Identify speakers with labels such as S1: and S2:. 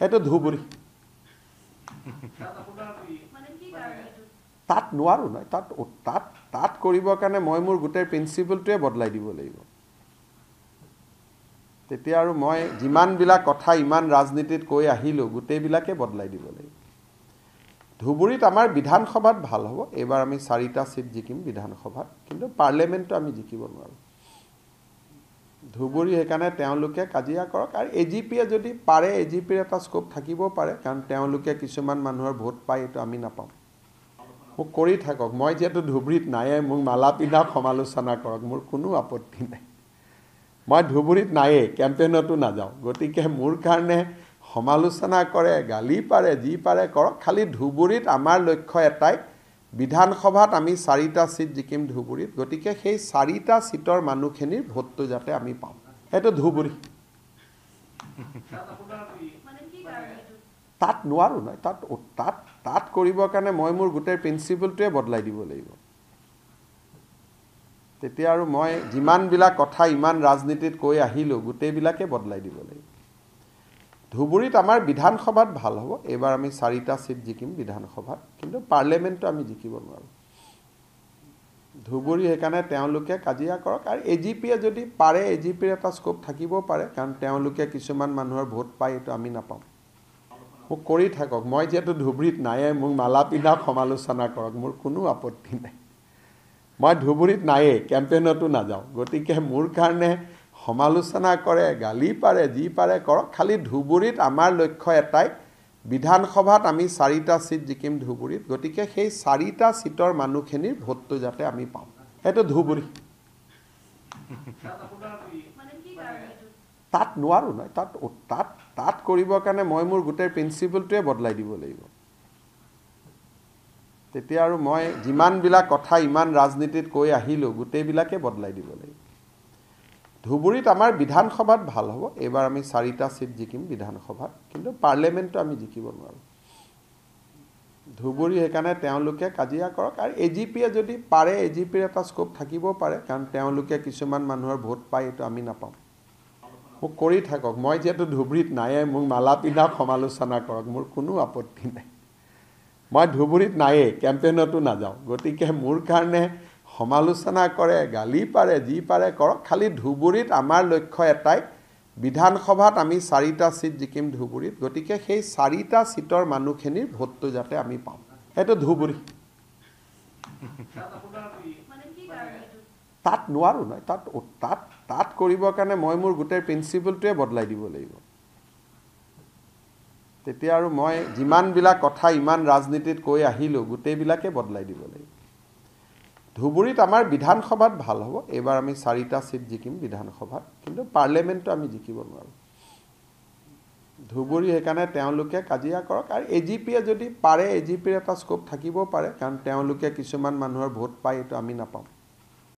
S1: সেইটো ধুবুৰী তাত নোৱাৰোঁ নহয় তাত তাত তাত কৰিবৰ কাৰণে মই মোৰ গোটেই প্ৰিন্সিপলটোৱে বদলাই দিব লাগিব তেতিয়া আৰু মই যিমানবিলাক কথা ইমান ৰাজনীতিত কৈ আহিলোঁ গোটেইবিলাকে বদলাই দিব লাগিব ধুবুৰীত আমাৰ বিধানসভাত ভাল হ'ব এইবাৰ আমি চাৰিটা ছিট জিকিম বিধানসভাত কিন্তু পাৰ্লিয়ামেণ্টটো আমি জিকিব নোৱাৰোঁ ধুবুৰী সেইকাৰণে তেওঁলোকে কাজিয়া কৰক আৰু এ জি পিয়ে যদি পাৰে এ জি পিৰ এটা স্কোপ থাকিব পাৰে কাৰণ তেওঁলোকে কিছুমান মানুহৰ ভোট পায় এইটো আমি নাপাওঁ মোক কৰি থাকক মই যিহেতু ধুবুৰীত নায়েই মোক মালা পিন্ধা সমালোচনা কৰক মোৰ কোনো আপত্তি নাই মই ধুবুৰীত নায়েই কেম্পেইনতো নাযাওঁ গতিকে মোৰ কাৰণে সমালোচনা কৰে গালি পাৰে যি পাৰে কৰক খালী ধুবুৰীত আমাৰ লক্ষ্য এটাই বিধানসভাত আমি চাৰিটা ছিট জিকিম ধুবুৰীত গতিকে সেই চাৰিটা ছিটৰ মানুহখিনিৰ ভোটটো যাতে আমি পাওঁ সেইটো ধুবুৰী তাত নোৱাৰোঁ নহয় তাত তাত তাত কৰিবৰ কাৰণে মই মোৰ গোটেই প্ৰিন্সিপলটোৱে বদলাই দিব লাগিব তেতিয়া আৰু মই যিমানবিলাক কথা ইমান ৰাজনীতিত কৈ আহিলোঁ গোটেইবিলাকে বদলাই দিব লাগিব ধুবুৰীত আমাৰ বিধানসভাত ভাল হ'ব এইবাৰ আমি চাৰিটা ছিট জিকিম বিধানসভাত কিন্তু পাৰ্লিয়ামেণ্টটো আমি জিকিব নোৱাৰোঁ ধুবুৰী সেইকাৰণে তেওঁলোকে কাজিয়া কৰক আৰু এ জি পিয়ে যদি পাৰে এ জি পিৰ এটা স্কোপ থাকিব পাৰে কাৰণ তেওঁলোকে কিছুমান মানুহৰ ভোট পায় এইটো আমি নাপাওঁ মোক কৰি থাকক মই যিহেতু ধুবুৰীত নায়েই মোক মালা পিন্ধাওক সমালোচনা কৰক মোৰ কোনো আপত্তি নাই মই ধুবুৰীত নায়েই কেম্পেইনতো নাযাওঁ গতিকে মোৰ কাৰণে সমালোচনা কৰে গালি পাৰে যি পাৰে কৰক খালি ধুবুৰীত আমাৰ লক্ষ্য এটাই বিধানসভাত আমি চাৰিটা ছিট জিকিম ধুবুৰীত গতিকে সেই চাৰিটা ছিটৰ মানুহখিনিৰ ভোটটো যাতে আমি পাওঁ সেইটো ধুবুৰী তাত নোৱাৰোঁ নহয় তাত তাত তাত কৰিবৰ কাৰণে মই মোৰ গোটেই প্ৰিন্সিপলটোৱে বদলাই দিব লাগিব তেতিয়া আৰু মই যিমানবিলাক কথা ইমান ৰাজনীতিত কৈ আহিলোঁ গোটেইবিলাকে বদলাই দিব লাগিব ধুবুৰীত আমাৰ বিধানসভাত ভাল হ'ব এইবাৰ আমি চাৰিটা ছিট জিকিম বিধানসভাত কিন্তু পাৰ্লিয়ামেণ্টটো আমি জিকিব নোৱাৰোঁ ধুবুৰী সেইকাৰণে তেওঁলোকে কাজিয়া কৰক আৰু এ জি পিয়ে যদি পাৰে এ জি পিৰ এটা স্ক'প থাকিব পাৰে কাৰণ তেওঁলোকে কিছুমান মানুহৰ ভোট পায় এইটো আমি নাপাওঁ মোক কৰি থাকক মই যিহেতু ধুবুৰীত নায়েই মোক মালা পিন্ধা সমালোচনা কৰক মোৰ কোনো আপত্তি নাই মই ধুবুৰীত নায়েই কেম্পেইনতো নাযাওঁ গতিকে মোৰ কাৰণে সমালোচনা কৰে গালি পাৰে যি পাৰে কৰক খালি ধুবুৰীত আমাৰ লক্ষ্য এটাই বিধানসভাত আমি চাৰিটা চিট জিকিম ধুবুৰীত গতিকে সেই চাৰিটা চিটৰ মানুহখিনিৰ ভোটটো যাতে আমি পাওঁ সেইটো ধুবুৰী তাত নোৱাৰোঁ নহয় তাত তাত তাত কৰিবৰ কাৰণে মই মোৰ গোটেই প্ৰিন্সিপলটোৱে বদলাই দিব লাগিব তেতিয়া আৰু মই যিমানবিলাক কথা ইমান ৰাজনীতিত কৈ আহিলোঁ গোটেইবিলাকে বদলাই দিব লাগিব ধুবুৰীত আমাৰ বিধানসভাত ভাল হ'ব এইবাৰ আমি চাৰিটা ছিট জিকিম বিধানসভাত কিন্তু পাৰ্লিয়ামেণ্টটো আমি জিকিব নোৱাৰোঁ ধুবুৰী সেইকাৰণে তেওঁলোকে কাজিয়া কৰক আৰু এ জি পিয়ে যদি পাৰে এ জি পিৰ এটা স্কোপ থাকিব পাৰে কাৰণ তেওঁলোকে কিছুমান মানুহৰ ভোট পায় এইটো আমি নাপাওঁ